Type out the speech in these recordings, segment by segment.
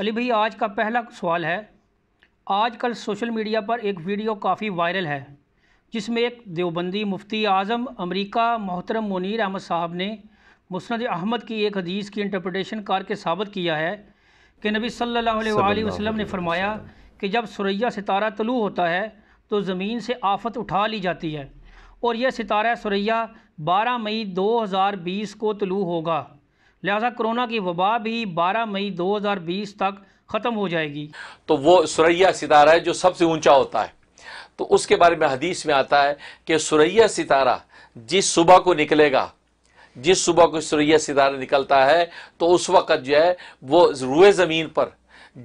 अली भाई आज का पहला सवाल है आजकल सोशल मीडिया पर एक वीडियो काफ़ी वायरल है जिसमें एक देवबंदी मुफ्ती आज़म अमरीका मोहतरम मुनीर अहमद साहब ने मुस्ंद अहमद की एक हदीस की इंटरप्रटेशन करके साबित किया है कि नबी सल्लल्लाहु अलैहि वसल्लम ने फरमाया कि जब सुरैया सितारा तलू होता है तो ज़मीन से आफत उठा ली जाती है और यह सितारा सुरैया 12 मई 2020 को तलू होगा लिहाजा कोरोना की वबा भी 12 मई 2020 तक ख़त्म हो जाएगी तो वो सुरैया सितारा है जो सबसे ऊंचा होता है तो उसके बारे में हदीस में आता है कि सुरैया सितारा जिस सुबह को निकलेगा जिस सुबह को सुरैया सितारा निकलता है तो उस वक़्त जो है वो रुए ज़मीन पर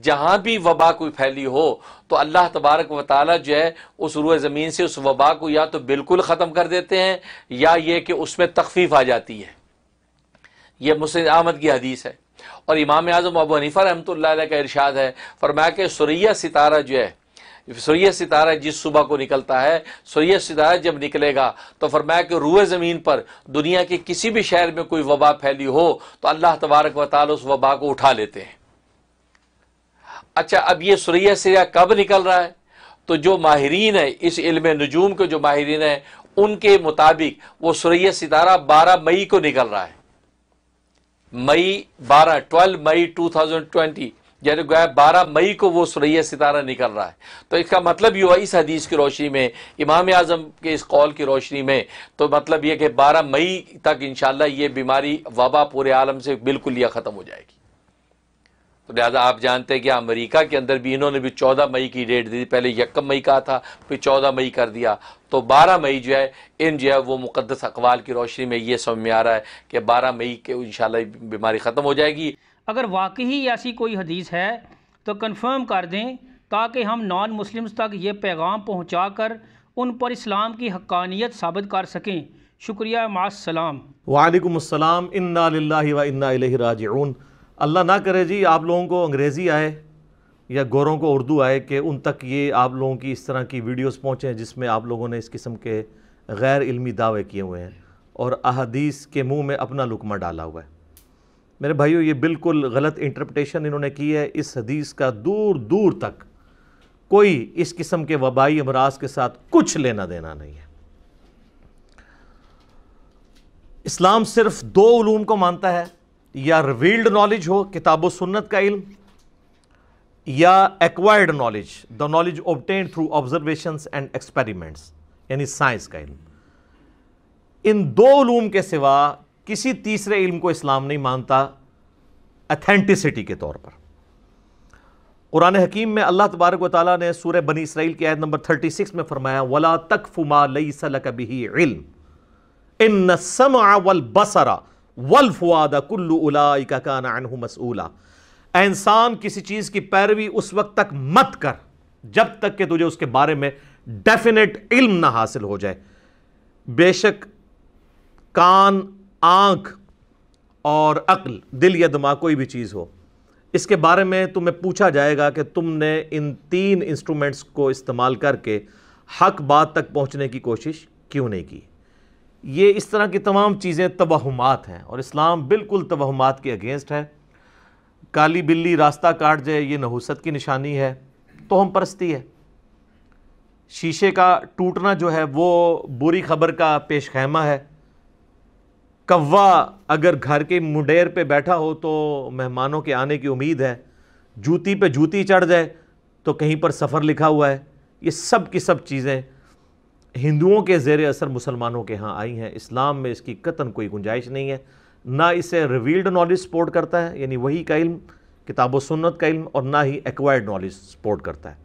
जहाँ भी वबा कोई फैली हो तो अल्लाह तबारक व जो है उस रुए ज़मीन से उस वबा को या तो बिल्कुल ख़त्म कर देते हैं या ये कि उसमें तखफीफ आ जाती है यह मुसद अहमद की हदीस है और इमाम आजम अबू हनीफ़ा रहमत का इरशाद है फरमाया कि सुरैया सितारा जो है सूर्य सितारा जिस सुबह को निकलता है सूर्य सितारा जब निकलेगा तो फरमाया कि रूए ज़मीन पर दुनिया के किसी भी शहर में कोई वबा फैली हो तो अल्लाह तबारक व ताल उस वबा को उठा लेते हैं अच्छा अब ये सूर्य सिरा कब निकल रहा है तो जो माहरीन है इस इल्म नजूम के जो माहरीन है उनके मुताबिक वो सूर्य सितारा बारह मई को निकल रहा है मई 12 12 मई 2020 यानी गोया बारह मई को वो सुरैया सितारा निकल रहा है तो इसका मतलब ये हुआ इस हदीस की रोशनी में इमाम आज़म के इस कॉल की रोशनी में तो मतलब ये कि बारह मई तक इन ये बीमारी वबा पूरे आलम से बिल्कुल यह ख़त्म हो जाएगी तो लिहाजा आप जानते हैं कि अमेरिका के अंदर भी इन्होंने भी चौदह मई की डेट दी पहले यकम मई कहा था फिर चौदह मई कर दिया तो बारह मई जो है इन जो है वो मुकदस अकवाल की रोशनी में ये समझ में आ रहा है कि बारह मई के इन बीमारी ख़त्म हो जाएगी अगर वाकई ऐसी कोई हदीस है तो कन्फर्म कर दें ताकि हम नॉन मुस्लिम्स तक ये पैगाम पहुँचा कर उन पर इस्लाम की हक्कानियत साबित कर सकें शुक्रिया मासलाम वालेकाम इन्ना व इन्ना राजून अल्लाह ना करे जी आप लोगों को अंग्रेज़ी आए या गोरों को उर्दू आए कि उन तक ये आप लोगों की इस तरह की वीडियोस पहुँचें जिसमें आप लोगों ने इस किस्म के गैर इल्मी दावे किए हुए हैं और अहदीस के मुंह में अपना लुकमा डाला हुआ है मेरे भाइयों ये बिल्कुल गलत इंटरप्रटेशन इन्होंने की है इस हदीस का दूर दूर तक कोई इस किस्म के वबाई अमराज के साथ कुछ लेना देना नहीं है इस्लाम सिर्फ दो उलूम को मानता है या रिवील्ड नॉलेज हो किताब सुन्नत का इल्म या acquired knowledge the knowledge obtain through observation and experiments यानी साइंस का इल्म इन दो लूम के सिवा किसी तीसरे इल्म को इस्लाम नहीं मानता अथेंटिसिटी के तौर पर कुरान हकीम में अल्लाह तबारक वाली ने सूर बनी इसराइल की आयत नंबर थर्टी सिक्स में फरमाया वला तक फुमा लई सल कभी इल्म इन समा वल बसरा वल्फुआदा कुल्लू उलाकान मसूला इंसान किसी चीज़ की पैरवी उस वक्त तक मत कर जब तक कि तुझे उसके बारे में डेफिनेट इल्म ना हासिल हो जाए बेशक कान आंख और अक्ल दिल या दिमाग कोई भी चीज़ हो इसके बारे में तुम्हें पूछा जाएगा कि तुमने इन तीन इंस्ट्रूमेंट्स को इस्तेमाल करके हक बात तक पहुंचने की कोशिश क्यों नहीं की ये इस तरह की तमाम चीज़ें तोहमात हैं और इस्लाम बिल्कुल तोहमात के अगेंस्ट है काली बिल्ली रास्ता काट जाए ये नहुसत की निशानी है तो हम परस्ती है शीशे का टूटना जो है वो बुरी खबर का पेश खैमा है कौवा अगर घर के मुडेर पे बैठा हो तो मेहमानों के आने की उम्मीद है जूती पे जूती चढ़ जाए तो कहीं पर सफ़र लिखा हुआ है ये सब की सब चीज़ें हिंदुओं के जेर असर मुसलमानों के यहाँ आई हैं इस्लाम में इसकी कतन कोई गुंजाइश नहीं है ना इसे रिवील्ड नॉलेज सपोर्ट करता है यानी वही का इल्म किताब सुन्नत का इल्म और ना ही एक्वायर्ड नॉलेज सपोर्ट करता है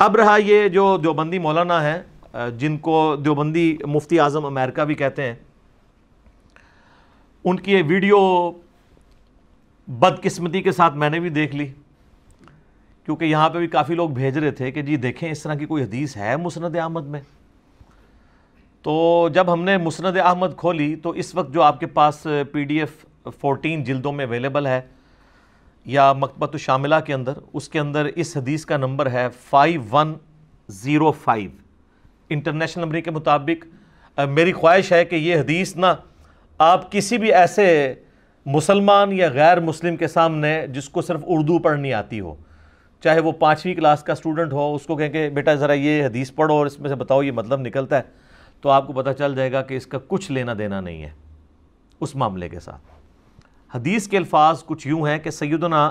अब रहा ये जो देवबंदी मौलाना है जिनको देवबंदी मुफ्ती आज़म अमेरिका भी कहते हैं उनकी ये वीडियो बदकिस्मती के साथ मैंने भी देख ली क्योंकि यहाँ पे भी काफ़ी लोग भेज रहे थे कि जी देखें इस तरह की कोई हदीस है मुसनद अहमद में तो जब हमने मुसनद अहमद खोली तो इस वक्त जो आपके पास पी डी एफ़ फ़ोटीन जल्दों में अवेलेबल है या मकबत शामिला के अंदर उसके अंदर इस हदीस का नंबर है five one zero five international नंबरी के मुताबिक मेरी ख्वाहिश है कि ये हदीस ना आप किसी भी ऐसे मुसलमान या गैर मुस्लिम के सामने जिसको सिर्फ उर्दू पढ़नी आती हो चाहे वो पाँचवीं क्लास का स्टूडेंट हो उसको कहें कि बेटा ज़रा ये हदीस पढ़ो और इसमें से बताओ ये मतलब निकलता है तो आपको पता चल जाएगा कि इसका कुछ लेना देना नहीं है उस मामले के साथ हदीस के अल्फाज कुछ यूँ हैं कि सैदना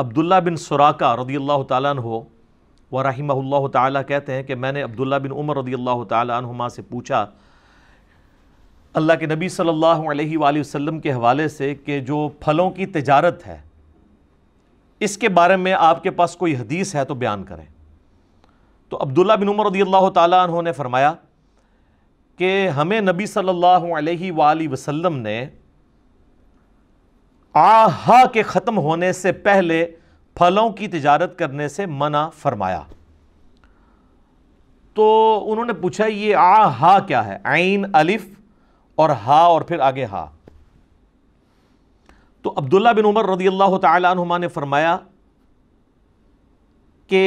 अब्दुल्ला बिन सुराका रदी अल्लाह तु व रही ताली हैं कि मैंने अब्दुल्ला बिन उमर रदी अल्लाह तुमा से पूछा अल्लाह के नबी सल्लल्लाहु अलैहि वसल्लम के हवाले से कि जो फलों की तजारत है इसके बारे में आपके पास कोई हदीस है तो बयान करें तो अब्दुल्ला बिन उमर रदी अल्लाह तहों ने फरमाया कि हमें नबी सल्लल्लाहु अलैहि वसल्लम ने आहा के ख़त्म होने से पहले फलों की तजारत करने से मना फरमाया तो उन्होंने पूछा ये आ हा क्या है आइन अलिफ और हा और फिर आगे हा तो अब्दुल्ला बिन उमर रदी अल्लाह तुमा ने फरमाया कि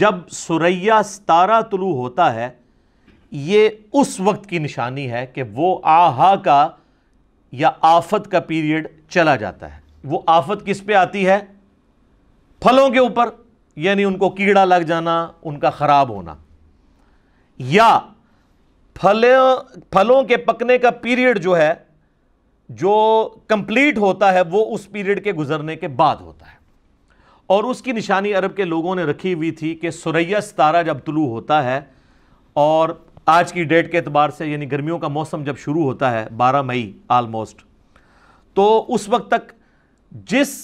जब सुरैया सतारा तुलू होता है ये उस वक्त की निशानी है कि वो आहा का या आफत का पीरियड चला जाता है वो आफत किस पे आती है फलों के ऊपर यानी उनको कीड़ा लग जाना उनका ख़राब होना या फल फलों के पकने का पीरियड जो है जो कंप्लीट होता है वो उस पीरियड के गुजरने के बाद होता है और उसकी निशानी अरब के लोगों ने रखी हुई थी कि सुरैया सितारा जब तुलू होता है और आज की डेट के अतबार से यानी गर्मियों का मौसम जब शुरू होता है 12 मई आलमोस्ट तो उस वक्त तक जिस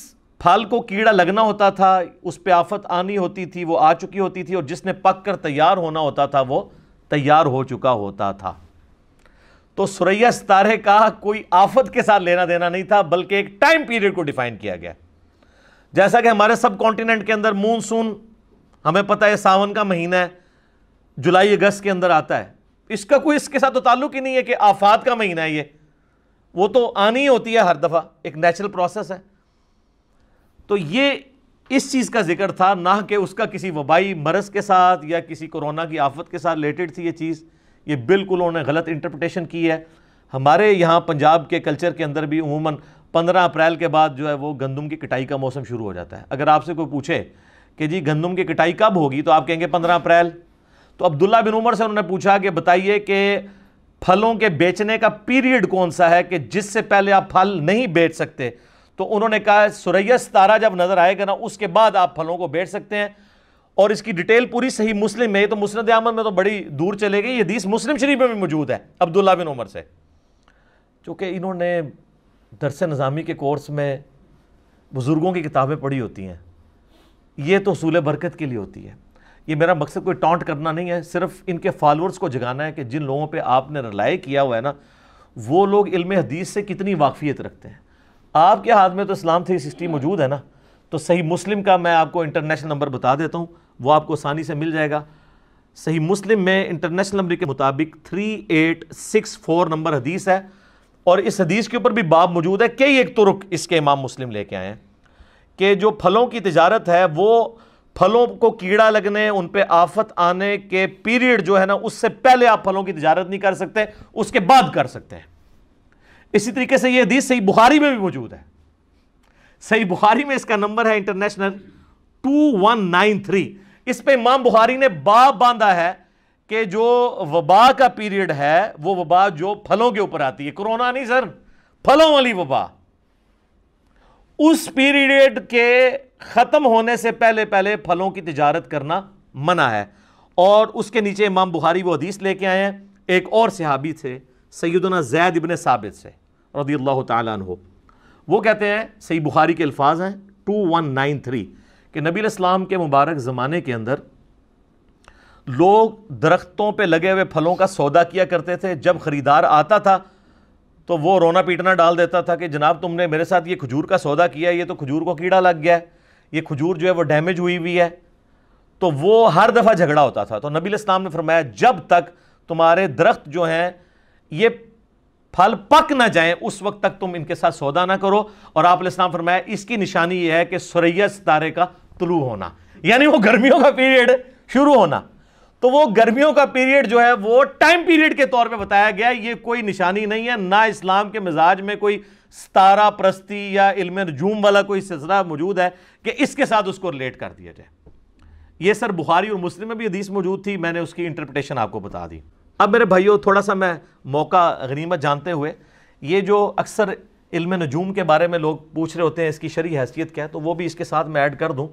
फल को कीड़ा लगना होता था उस पर आफत आनी होती थी वो आ चुकी होती थी और जिसने पक कर तैयार होना होता था वो तैयार हो चुका होता था तो सुरैया सितारे का कोई आफत के साथ लेना देना नहीं था बल्कि एक टाइम पीरियड को डिफाइन किया गया जैसा कि हमारे सब कॉन्टिनेंट के अंदर मूनसून हमें पता है सावन का महीना है जुलाई अगस्त के अंदर आता है इसका कोई इसके साथ तो ताल्लुक ही नहीं है कि आफात का महीना है ये वो तो आनी होती है हर दफ़ा एक नेचुरल प्रोसेस है तो ये इस चीज़ का जिक्र था ना कि उसका किसी वबाई मरस के साथ या किसी कोरोना की आफत के साथ रिलेटेड थी ये चीज़ ये बिल्कुल उन्होंने गलत इंटरप्रटेशन की है हमारे यहाँ पंजाब के कल्चर के अंदर भी उमूमन पंद्रह अप्रैल के बाद जो है वो गंदम की कटाई का मौसम शुरू हो जाता है अगर आपसे कोई पूछे कि जी गंदम की कटाई कब होगी तो आप कहेंगे पंद्रह अप्रैल तो अब्दुल्ला बिन उमर से उन्होंने पूछा कि बताइए कि फलों के बेचने का पीरियड कौन सा है कि जिससे पहले आप फल नहीं बेच सकते तो उन्होंने कहा सुरैया तारा जब नज़र आएगा ना उसके बाद आप फलों को बेच सकते हैं और इसकी डिटेल पूरी सही मुस्लिम में तो मुस्द अहमद में तो बड़ी दूर चले गई हदीस मुस्लिम शरीफ में भी मौजूद है अब्दुल्ला बिन उमर से चूँकि इन्होंने दरस नज़ामी के कोर्स में बुज़ुर्गों की किताबें पढ़ी होती हैं ये तो असूल बरकत के लिए होती है ये मेरा मकसद कोई टॉन्ट करना नहीं है सिर्फ इनके फॉलोअर्स को जगाना है कि जिन लोगों पे आपने रलाय किया हुआ है ना वो लोग इल्म हदीस से कितनी वाकफियत रखते हैं आपके हाथ में तो इस्लाम थ्री सिस्टी मौजूद है ना तो सही मुस्लिम का मैं आपको इंटरनेशनल नंबर बता देता हूँ वो आपको आसानी से मिल जाएगा सही मुस्लिम में इंटरनेशनल नंबर के मुताबिक three eight six four number हदीस है और इस हदीस के ऊपर भी बाब मौजूद है कई एक तुर्क इसके इमाम मुस्लिम लेके आए हैं कि जो फलों की तजारत है वो फलों को कीड़ा लगने उन पर आफत आने के पीरियड जो है ना उससे पहले आप फलों की तजारत नहीं कर सकते उसके बाद कर सकते हैं इसी तरीके से ये हदीस सही बुखारी में भी मौजूद है सही बुखारी में इसका नंबर है इंटरनेशनल 2193 इस पे इमाम बुखारी ने बाब बांधा है कि जो वबा का पीरियड है वो वबा जो फलों के ऊपर आती है कोरोना नहीं सर फलों वाली वबा उस पीरियड के ख़त्म होने से पहले पहले फलों की तजारत करना मना है और उसके नीचे इमाम बुखारी वो हदीस लेके आए हैं एक और सिहाबी थे सैदना जैद इबन साबित से रदी अल्लाह वो कहते हैं सही बुखारी के अल्फाज हैं टू वन नाइन थ्री कि नबी इस्लाम के मुबारक ज़माने के अंदर लोग दरख्तों पर लगे हुए फलों का सौदा किया करते थे जब ख़रीदार आता था तो वो रोना पीटना डाल देता था कि जनाब तुमने मेरे साथ ये खजूर का सौदा किया ये तो खजूर को कीड़ा लग गया है ये खजूर जो है वो डैमेज हुई हुई है तो वो हर दफ़ा झगड़ा होता था तो नबी इस्लाम ने फरमाया जब तक तुम्हारे दरख्त जो हैं ये फल पक ना जाए उस वक्त तक तुम इनके साथ सौदा ना करो और आप इस्लाम फरमाया इसकी निशानी यह है कि सुरैया सितारे का तुलू होना यानी वो गर्मियों का पीरियड शुरू होना तो वो गर्मियों का पीरियड जो है वो टाइम पीरियड के तौर पे बताया गया ये कोई निशानी नहीं है ना इस्लाम के मिजाज में कोई सतारा प्रस्ती या इलम रजूम वाला कोई सिलसिला मौजूद है कि इसके साथ उसको रिलेट कर दिया जाए ये सर बुखारी और मुस्लिम में भी हदीस मौजूद थी मैंने उसकी इंटरप्रटेशन आपको बता दी अब मेरे भाइयों थोड़ा सा मैं मौका गनीमत जानते हुए ये जो अक्सर इल्म नजूम के बारे में लोग पूछ रहे होते हैं इसकी शरी हैसियत क्या है तो वो भी इसके साथ मैं ऐड कर दूँ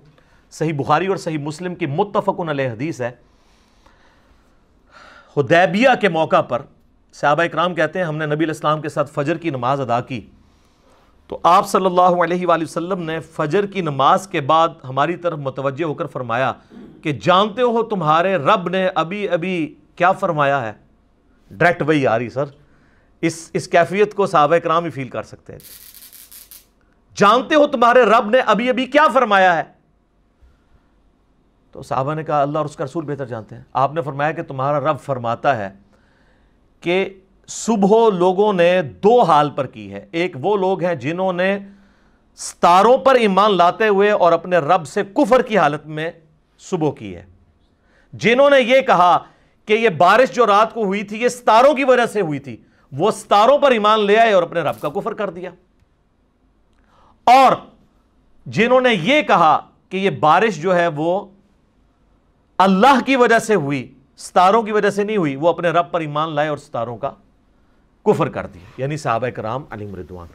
सही बुखारी और सही मुस्लिम की मुतफ़न हदीस है हदैबिया के मौका पर सहाबा इक्राम कहते हैं हमने नबी इस्लाम के साथ फ़जर की नमाज़ अदा की तो आप सल्लल्लाहु अलैहि वसल्लम ने फ़जर की नमाज के बाद हमारी तरफ मुतवजह होकर फरमाया कि जानते हो तुम्हारे रब ने अभी अभी क्या फरमाया है डायरेक्ट वही आ रही सर इस इस कैफियत को साहब कराम ही फील कर सकते हैं जानते हो तुम्हारे रब ने अभी अभी क्या फरमाया है तो साहबा ने कहा अल्लाह और उसका रसूल बेहतर जानते हैं आपने फरमाया कि तुम्हारा रब फरमाता है कि सुबह लोगों ने दो हाल पर की है एक वो लोग हैं जिन्होंने सितारों पर ईमान लाते हुए और अपने रब से कुफर की हालत में सुबह की है जिन्होंने ये कहा कि ये बारिश जो रात को हुई थी ये सितारों की वजह से हुई थी वो सितारों पर ईमान ले आए और अपने रब का कुफर कर दिया और जिन्होंने ये कहा कि ये बारिश जो है वो अल्लाह की वजह से हुई सितारों की वजह से नहीं हुई वो अपने रब पर ईमान लाए और सितारों का कुफर कर दिया यानी साहब कराम अली मृदवान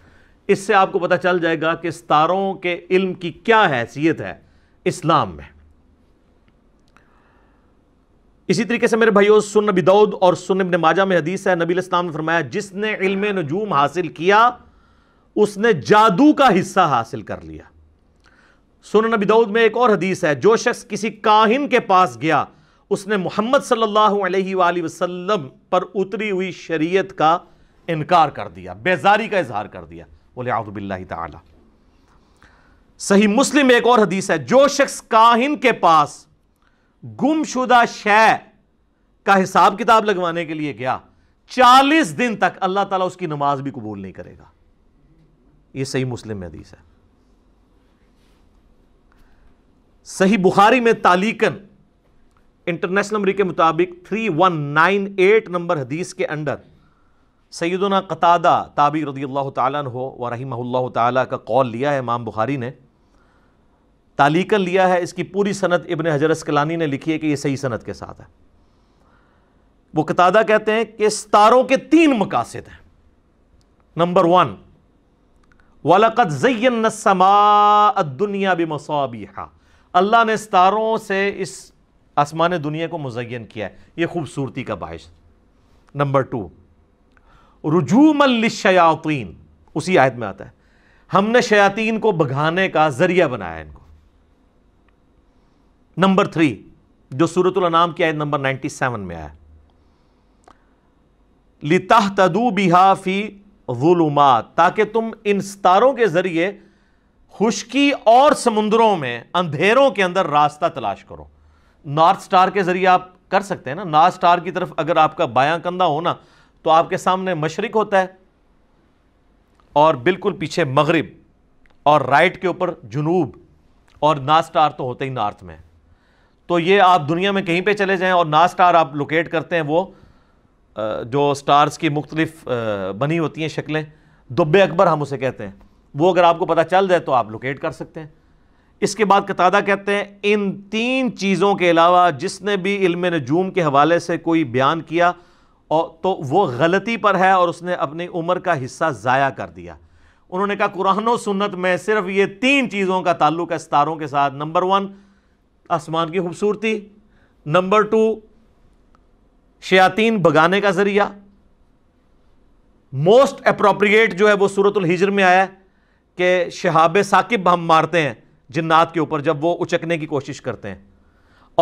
इससे आपको पता चल जाएगा कि सितारों के इल्म की क्या हैसियत है इस्लाम में इसी तरीके से मेरे भाइयों सुन नबी दाऊद और सुन इब्न माजा में हदीस है नबी इस्लाम ने फरमाया जिसने इल्म नजूम हासिल किया उसने जादू का हिस्सा हासिल कर लिया सुन नबी दाऊद में एक और हदीस है जो शख्स किसी काहिन के पास गया उसने मोहम्मद सल्लल्लाहु अलैहि वसल्लम पर उतरी हुई शरीयत का इनकार कर दिया बेजारी का इजहार कर दिया बोले आउदबिल्ला सही मुस्लिम एक और हदीस है जो शख्स काहिन के पास गुमशुदा शय का हिसाब किताब लगवाने के लिए गया चालीस दिन तक अल्लाह ताला उसकी नमाज भी कबूल नहीं करेगा यह सही मुस्लिम में हदीस है सही बुखारी में तालीकन इंटरनेशनल नंबर के मुताबिक 3198 नंबर हदीस के अंडर सैदना कतादा ताबी रदी अल्लाह तन हो व रही का कौल लिया है इमाम बुखारी ने तालीकल लिया है इसकी पूरी सनत इबन हजर कलानी ने लिखी है कि ये सही सनत के साथ है वो कतादा कहते हैं कि सितारों के तीन मकासद हैं नंबर वन वालकत जयन दुनिया भी मसाबिहा अल्लाह ने सितारों से इस आसमान दुनिया को मुजयन किया है ये खूबसूरती का बाहिश नंबर टू रजूमल शयातीन उसी आयत में आता है हमने शयातीन को भगाने का जरिया बनाया इनको नंबर थ्री जो सूरतुल नाम की आयत नंबर सेवन में आया लिताह तदू बिहाफ़ी ुलुमात ताकि तुम इन सितारों के ज़रिए खुशकी और समुद्रों में अंधेरों के अंदर रास्ता तलाश करो नॉर्थ स्टार के ज़रिए आप कर सकते हैं ना नॉर्थ स्टार की तरफ अगर आपका बायां कंधा हो ना तो आपके सामने मशरक होता है और बिल्कुल पीछे मगरब और राइट के ऊपर जुनूब और नॉर्थ स्टार तो होते ही नॉर्थ में तो ये आप दुनिया में कहीं पे चले जाएं और ना स्टार आप लोकेट करते हैं वो जो स्टार्स की मुख्तलिफ बनी होती हैं शक्लें दुब्बे अकबर हम उसे कहते हैं वो अगर आपको पता चल जाए तो आप लोकेट कर सकते हैं इसके बाद कतादा कहते हैं इन तीन चीज़ों के अलावा जिसने भी इल्म नजूम के हवाले से कोई बयान किया और तो वो गलती पर है और उसने अपनी उम्र का हिस्सा ज़ाया कर दिया उन्होंने कहा कुरान सुन्नत में सिर्फ ये तीन चीज़ों का ताल्लुक है सितारों के साथ नंबर वन आसमान की खूबसूरती नंबर टू शयातीन भगाने का ज़रिया मोस्ट अप्रोप्रिएट जो है वो सूरत हिजर में आया कि शहाब साकिब हम मारते हैं जिन्नात के ऊपर जब वो उचकने की कोशिश करते हैं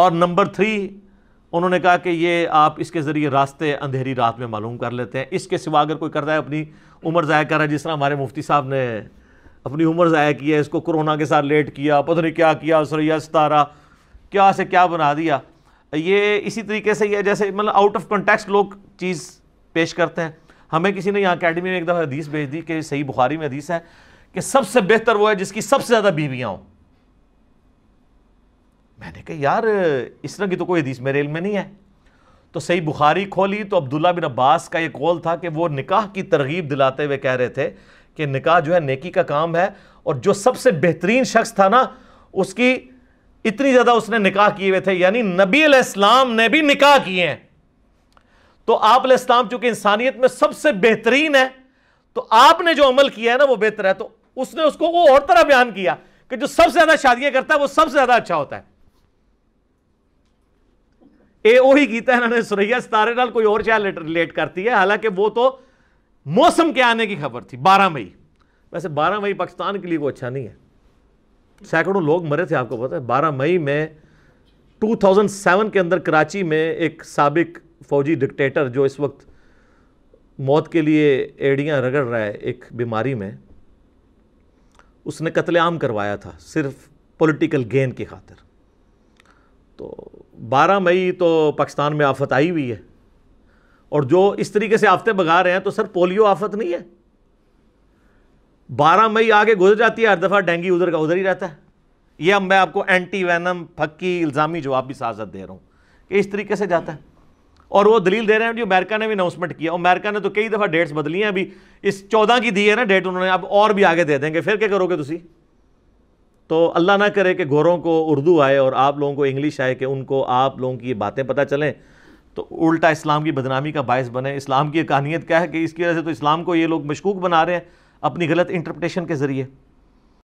और नंबर थ्री उन्होंने कहा कि ये आप इसके ज़रिए रास्ते अंधेरी रात में मालूम कर लेते हैं इसके सिवा अगर कोई करता है अपनी उम्र ज़ाय कर रहा है जिस तरह हमारे मुफ्ती साहब ने अपनी उम्र ज़ाया की है इसको कोरोना के साथ लेट किया पता नहीं क्या किया सरैया सतारा क्या से क्या बना दिया ये इसी तरीके से ये जैसे मतलब आउट ऑफ कॉन्टेक्स्ट लोग चीज़ पेश करते हैं हमें किसी ने यहाँ अकेडमी में एक दफ़ा हदीस भेज दी कि सही बुखारी में हदीस है कि सबसे बेहतर वो है जिसकी सबसे ज़्यादा बीवियाँ हों मैंने कहा यार इस तरह की तो कोई हदीस मेरे इल्म में नहीं है तो सही बुखारी खोली तो अब्दुल्ला बिन अब्बास का ये कौल था कि वो निकाह की तरगीब दिलाते हुए कह रहे थे कि निकाह जो है नेकी का काम है और जो सबसे बेहतरीन शख्स था ना उसकी इतनी ज़्यादा उसने निकाह किए हुए थे यानी नबी इस्लाम ने भी निकाह किए हैं तो आप इस्लाम चूंकि इंसानियत में सबसे बेहतरीन है तो आपने जो अमल किया है ना वो बेहतर है तो उसने उसको वो और तरह बयान किया कि जो सबसे ज़्यादा शादियां करता है वो सबसे ज़्यादा अच्छा होता है ए ओ ही गीता इन्होंने सुरैया सितारे नाल कोई और शायद रिलेट करती है हालांकि वो तो मौसम के आने की खबर थी बारह मई वैसे बारह मई पाकिस्तान के लिए वो अच्छा नहीं है सैकड़ों लोग मरे थे आपको पता है बारह मई में 2007 के अंदर कराची में एक सबक फौजी डिक्टेटर जो इस वक्त मौत के लिए एड़ियां रगड़ रहा है एक बीमारी में उसने कत्लेआम करवाया था सिर्फ पॉलिटिकल गेन की खातिर तो 12 मई तो पाकिस्तान में आफत आई हुई है और जो इस तरीके से आफतें बगा रहे हैं तो सर पोलियो आफत नहीं है बारह मई आगे गुजर जाती है हर दफ़ा डेंगू उधर का उधर ही रहता है ये अब मैं आपको एंटी वैनम फक्की इल्ज़ामी जवाब भी साजत दे रहा हूं कि इस तरीके से जाता है और वो दलील दे रहे हैं जो अमेरिका ने भी अनाउंसमेंट किया अमेरिका ने तो कई दफ़ा डेट्स बदली हैं अभी इस चौदह की दी है ना डेट उन्होंने अब और भी आगे दे देंगे फिर क्या करोगे तुम तो अल्लाह ना करे कि घोरों को उर्दू आए और आप लोगों को इंग्लिश आए कि उनको आप लोगों की ये बातें पता चलें तो उल्टा इस्लाम की बदनामी का बायस बने इस्लाम की कहानियत क्या है कि इसकी वजह से तो इस्लाम को ये लोग मशकूक बना रहे हैं अपनी गलत इंटरप्रटेशन के ज़रिए